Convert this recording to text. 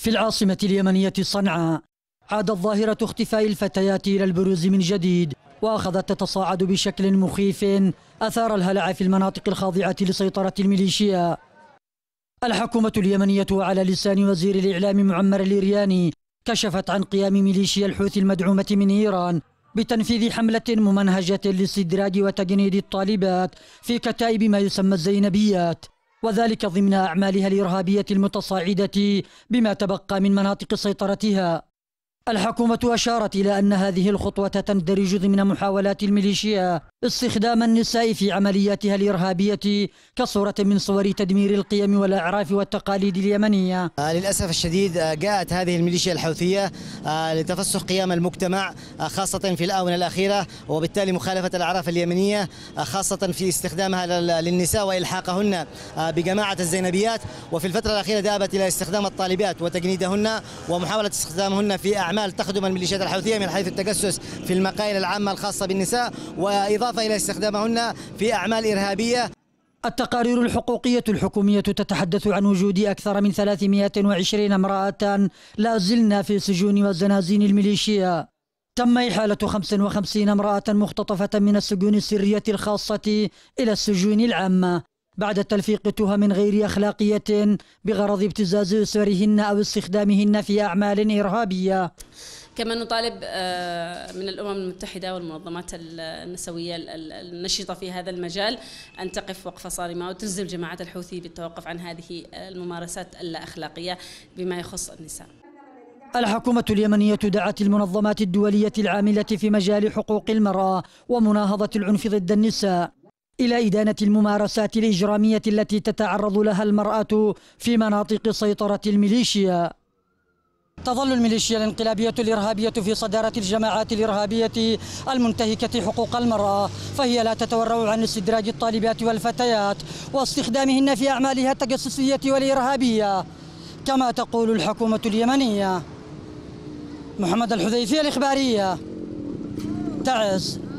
في العاصمة اليمنية صنعاء عادت ظاهرة اختفاء الفتيات إلى البروز من جديد وأخذت تتصاعد بشكل مخيف أثار الهلع في المناطق الخاضعة لسيطرة الميليشيا الحكومة اليمنية على لسان وزير الإعلام معمر الإرياني كشفت عن قيام ميليشيا الحوثي المدعومة من إيران بتنفيذ حملة ممنهجة لاستدراج وتجنيد الطالبات في كتائب ما يسمى الزينبيات وذلك ضمن أعمالها الإرهابية المتصاعدة بما تبقى من مناطق سيطرتها الحكومة أشارت إلى أن هذه الخطوة تندرج ضمن محاولات الميليشيا استخدام النساء في عملياتها الإرهابية كصورة من صور تدمير القيم والأعراف والتقاليد اليمنية آه، للأسف الشديد آه، جاءت هذه الميليشيا الحوثية آه، لتفسخ قيم المجتمع خاصة في الآونة الأخيرة وبالتالي مخالفة الأعراف اليمنية خاصة في استخدامها للنساء وإلحاقهن بجماعة الزينبيات وفي الفترة الأخيرة ذهبت إلى استخدام الطالبات وتجنيدهن ومحاولة استخدامهن في أعمال الاعمال تخدم الميليشيات الحوثية من حيث التجسس في المقايل العامة الخاصة بالنساء وإضافة إلى استخدامهن في أعمال إرهابية التقارير الحقوقية الحكومية تتحدث عن وجود أكثر من 320 امرأة لا زلنا في سجون وزنازين الميليشيا تم إحالة 55 امرأة مختطفة من السجون السرية الخاصة إلى السجون العامة بعد تلفيق تهم غير أخلاقية بغرض ابتزاز أسرهن أو استخدامهن في أعمال إرهابية كما نطالب آه، من الأمم المتحدة والمنظمات النسوية النشطة في هذا المجال أن تقف وقفة صارمة وتلزم جماعة الحوثي بالتوقف عن هذه الممارسات اللا أخلاقية بما يخص النساء الحكومة اليمنية دعت المنظمات الدولية العاملة في مجال حقوق المرأة ومناهضة العنف ضد النساء إلى إدانة الممارسات الإجرامية التي تتعرض لها المرأة في مناطق سيطرة الميليشيا تظل الميليشيا الانقلابية الإرهابية في صدارة الجماعات الإرهابية المنتهكة حقوق المرأة فهي لا تتورع عن استدراج الطالبات والفتيات واستخدامهن في أعمالها التجسسية والإرهابية كما تقول الحكومة اليمنية محمد الحذيفي الإخبارية تعز